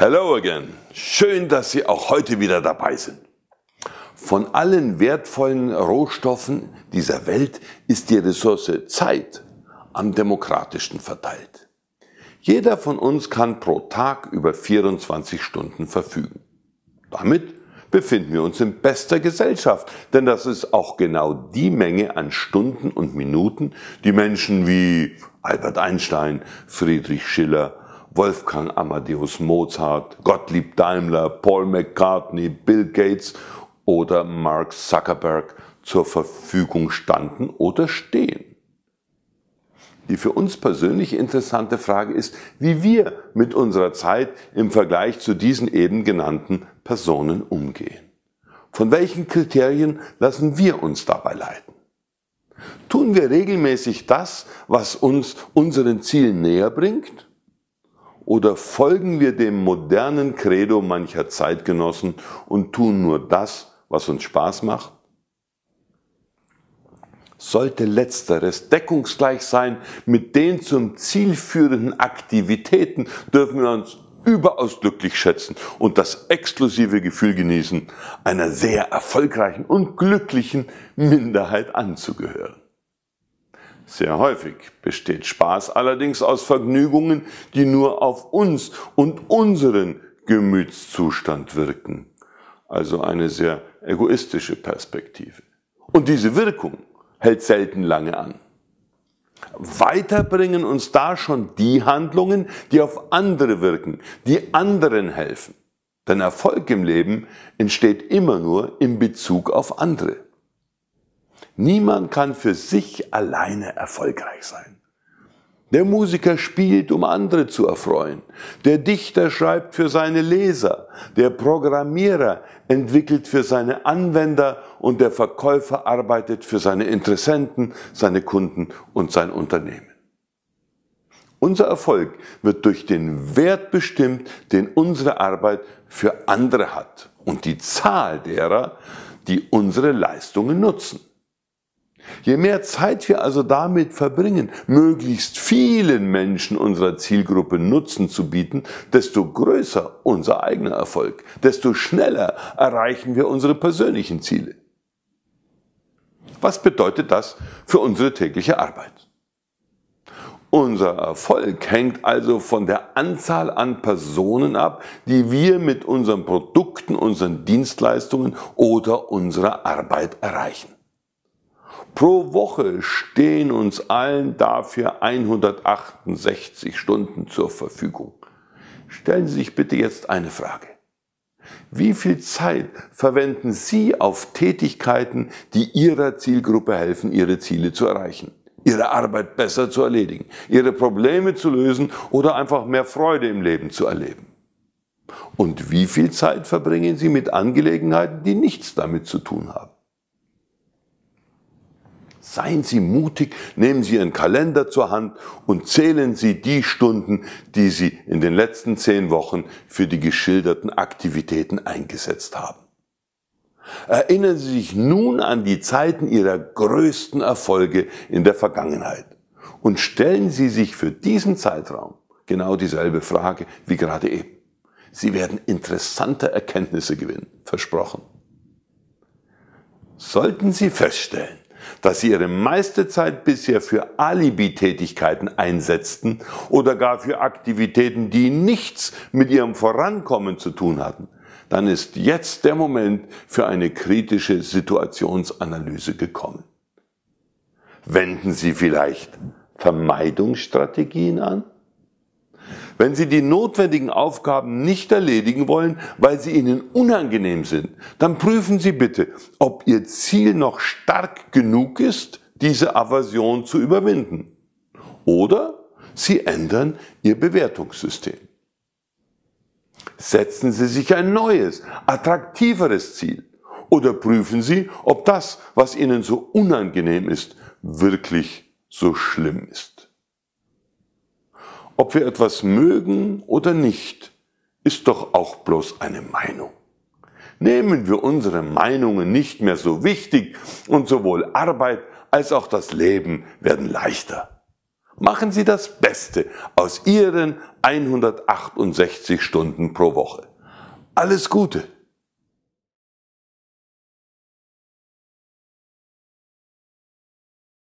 Hello again. Schön, dass Sie auch heute wieder dabei sind. Von allen wertvollen Rohstoffen dieser Welt ist die Ressource Zeit am demokratischsten verteilt. Jeder von uns kann pro Tag über 24 Stunden verfügen. Damit befinden wir uns in bester Gesellschaft, denn das ist auch genau die Menge an Stunden und Minuten, die Menschen wie Albert Einstein, Friedrich Schiller, Wolfgang Amadeus Mozart, Gottlieb Daimler, Paul McCartney, Bill Gates oder Mark Zuckerberg zur Verfügung standen oder stehen. Die für uns persönlich interessante Frage ist, wie wir mit unserer Zeit im Vergleich zu diesen eben genannten Personen umgehen. Von welchen Kriterien lassen wir uns dabei leiten? Tun wir regelmäßig das, was uns unseren Zielen näher bringt? Oder folgen wir dem modernen Credo mancher Zeitgenossen und tun nur das, was uns Spaß macht? Sollte letzteres deckungsgleich sein mit den zum Ziel führenden Aktivitäten, dürfen wir uns überaus glücklich schätzen und das exklusive Gefühl genießen, einer sehr erfolgreichen und glücklichen Minderheit anzugehören. Sehr häufig besteht Spaß allerdings aus Vergnügungen, die nur auf uns und unseren Gemütszustand wirken. Also eine sehr egoistische Perspektive. Und diese Wirkung hält selten lange an. Weiter bringen uns da schon die Handlungen, die auf andere wirken, die anderen helfen. Denn Erfolg im Leben entsteht immer nur in Bezug auf andere. Niemand kann für sich alleine erfolgreich sein. Der Musiker spielt, um andere zu erfreuen. Der Dichter schreibt für seine Leser. Der Programmierer entwickelt für seine Anwender und der Verkäufer arbeitet für seine Interessenten, seine Kunden und sein Unternehmen. Unser Erfolg wird durch den Wert bestimmt, den unsere Arbeit für andere hat und die Zahl derer, die unsere Leistungen nutzen. Je mehr Zeit wir also damit verbringen, möglichst vielen Menschen unserer Zielgruppe Nutzen zu bieten, desto größer unser eigener Erfolg, desto schneller erreichen wir unsere persönlichen Ziele. Was bedeutet das für unsere tägliche Arbeit? Unser Erfolg hängt also von der Anzahl an Personen ab, die wir mit unseren Produkten, unseren Dienstleistungen oder unserer Arbeit erreichen. Pro Woche stehen uns allen dafür 168 Stunden zur Verfügung. Stellen Sie sich bitte jetzt eine Frage. Wie viel Zeit verwenden Sie auf Tätigkeiten, die Ihrer Zielgruppe helfen, Ihre Ziele zu erreichen, Ihre Arbeit besser zu erledigen, Ihre Probleme zu lösen oder einfach mehr Freude im Leben zu erleben? Und wie viel Zeit verbringen Sie mit Angelegenheiten, die nichts damit zu tun haben? Seien Sie mutig, nehmen Sie Ihren Kalender zur Hand und zählen Sie die Stunden, die Sie in den letzten zehn Wochen für die geschilderten Aktivitäten eingesetzt haben. Erinnern Sie sich nun an die Zeiten Ihrer größten Erfolge in der Vergangenheit und stellen Sie sich für diesen Zeitraum genau dieselbe Frage wie gerade eben. Sie werden interessante Erkenntnisse gewinnen, versprochen. Sollten Sie feststellen, dass sie ihre meiste Zeit bisher für Alibi-Tätigkeiten einsetzten oder gar für Aktivitäten, die nichts mit ihrem Vorankommen zu tun hatten, dann ist jetzt der Moment für eine kritische Situationsanalyse gekommen. Wenden Sie vielleicht Vermeidungsstrategien an? wenn Sie die notwendigen Aufgaben nicht erledigen wollen, weil sie Ihnen unangenehm sind, dann prüfen Sie bitte, ob Ihr Ziel noch stark genug ist, diese Aversion zu überwinden. Oder Sie ändern Ihr Bewertungssystem. Setzen Sie sich ein neues, attraktiveres Ziel oder prüfen Sie, ob das, was Ihnen so unangenehm ist, wirklich so schlimm ist. Ob wir etwas mögen oder nicht, ist doch auch bloß eine Meinung. Nehmen wir unsere Meinungen nicht mehr so wichtig und sowohl Arbeit als auch das Leben werden leichter. Machen Sie das Beste aus Ihren 168 Stunden pro Woche. Alles Gute!